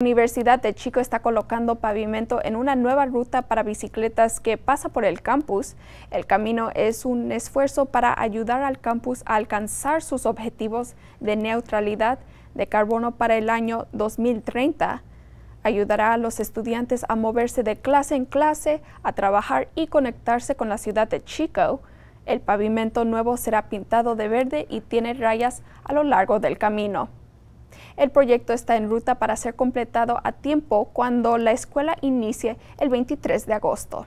La Universidad de Chico está colocando pavimento en una nueva ruta para bicicletas que pasa por el campus. El camino es un esfuerzo para ayudar al campus a alcanzar sus objetivos de neutralidad de carbono para el año 2030. Ayudará a los estudiantes a moverse de clase en clase, a trabajar y conectarse con la ciudad de Chico. El pavimento nuevo será pintado de verde y tiene rayas a lo largo del camino. El proyecto está en ruta para ser completado a tiempo cuando la escuela inicie el 23 de agosto.